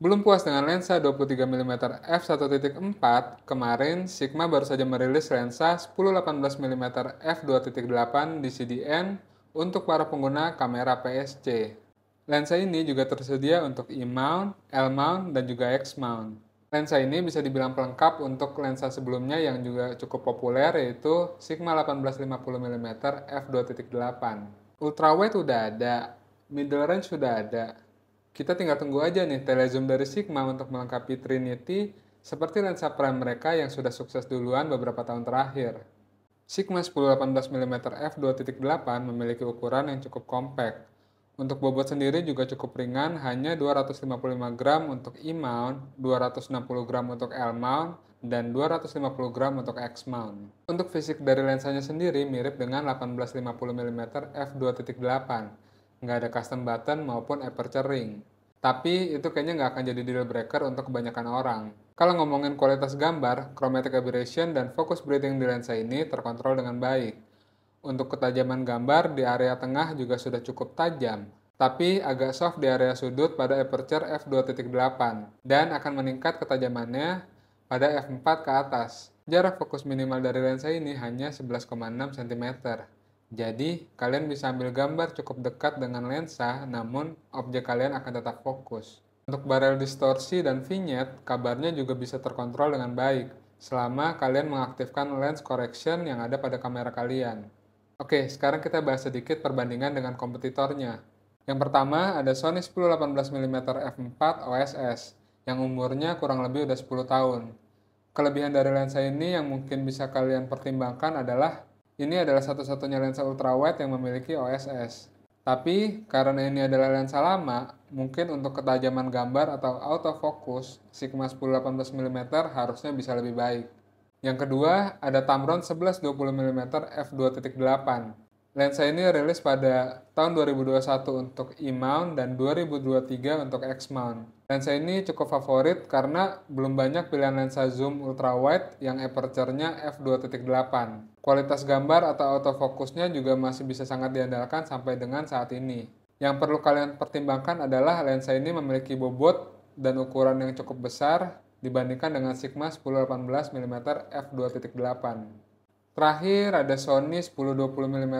Belum puas dengan lensa 23mm f1.4, kemarin Sigma baru saja merilis lensa 10-18mm f2.8 di CDN untuk para pengguna kamera PSC. Lensa ini juga tersedia untuk E-mount, L-mount, dan juga X-mount. Lensa ini bisa dibilang pelengkap untuk lensa sebelumnya yang juga cukup populer yaitu Sigma 1850 mm f2.8. Ultrawide sudah ada, middle range sudah ada, kita tinggal tunggu aja nih Telezoom dari Sigma untuk melengkapi Trinity seperti lensa prime mereka yang sudah sukses duluan beberapa tahun terakhir. Sigma 1018 mm f2.8 memiliki ukuran yang cukup kompak. Untuk bobot sendiri juga cukup ringan, hanya 255 gram untuk E-mount, 260 gram untuk L-mount, dan 250 gram untuk X-mount. Untuk fisik dari lensanya sendiri mirip dengan 1850 mm f2.8, nggak ada custom button maupun aperture ring. Tapi itu kayaknya nggak akan jadi deal breaker untuk kebanyakan orang. Kalau ngomongin kualitas gambar, chromatic aberration dan focus breathing di lensa ini terkontrol dengan baik. Untuk ketajaman gambar di area tengah juga sudah cukup tajam, tapi agak soft di area sudut pada aperture f2.8 dan akan meningkat ketajamannya pada f4 ke atas. Jarak fokus minimal dari lensa ini hanya 11,6 cm. Jadi, kalian bisa ambil gambar cukup dekat dengan lensa, namun objek kalian akan tetap fokus. Untuk barrel distorsi dan vignette, kabarnya juga bisa terkontrol dengan baik, selama kalian mengaktifkan lens correction yang ada pada kamera kalian. Oke, sekarang kita bahas sedikit perbandingan dengan kompetitornya. Yang pertama, ada Sony 10-18mm f4 OSS, yang umurnya kurang lebih udah 10 tahun. Kelebihan dari lensa ini yang mungkin bisa kalian pertimbangkan adalah ini adalah satu-satunya lensa ultrawide yang memiliki OSS. Tapi karena ini adalah lensa lama, mungkin untuk ketajaman gambar atau autofocus, Sigma 10-18mm harusnya bisa lebih baik. Yang kedua, ada Tamron 11-20mm f2.8. Lensa ini rilis pada tahun 2021 untuk E-mount dan 2023 untuk X-mount. Lensa ini cukup favorit karena belum banyak pilihan lensa zoom ultrawide yang aperture-nya f2.8. Kualitas gambar atau autofokusnya juga masih bisa sangat diandalkan sampai dengan saat ini. Yang perlu kalian pertimbangkan adalah lensa ini memiliki bobot dan ukuran yang cukup besar dibandingkan dengan Sigma 1018 mm f2.8. Terakhir ada Sony 1020 mm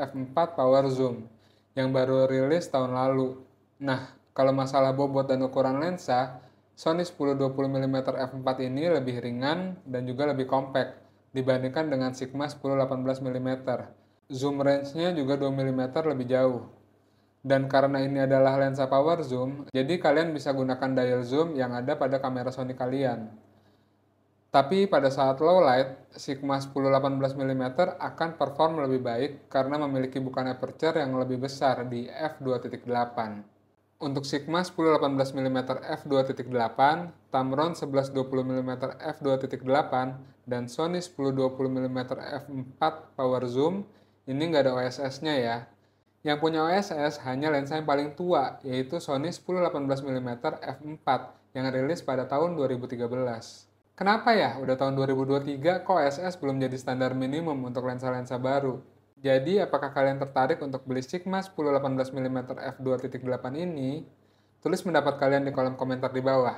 f4 power zoom yang baru rilis tahun lalu. Nah, kalau masalah bobot dan ukuran lensa, Sony 1020 mm f4 ini lebih ringan dan juga lebih compact dibandingkan dengan Sigma 10-18 mm. Zoom range-nya juga 2 mm lebih jauh. Dan karena ini adalah lensa power zoom, jadi kalian bisa gunakan dial zoom yang ada pada kamera Sony kalian. Tapi pada saat low light, Sigma 10-18 mm akan perform lebih baik karena memiliki bukaan aperture yang lebih besar di f2.8. Untuk Sigma 10 18 mm f2.8, Tamron 11 20 mm f2.8, dan Sony 10 20 mm f4 power zoom, ini nggak ada OSS-nya ya. Yang punya OSS hanya lensa yang paling tua, yaitu Sony 10 18 mm f4 yang rilis pada tahun 2013. Kenapa ya udah tahun 2023 kok OSS belum jadi standar minimum untuk lensa-lensa baru? Jadi, apakah kalian tertarik untuk beli Sigma 1018 mm f2.8 ini? Tulis pendapat kalian di kolom komentar di bawah.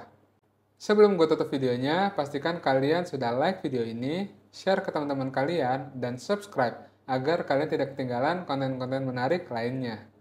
Sebelum gue tutup videonya, pastikan kalian sudah like video ini, share ke teman-teman kalian, dan subscribe agar kalian tidak ketinggalan konten-konten menarik lainnya.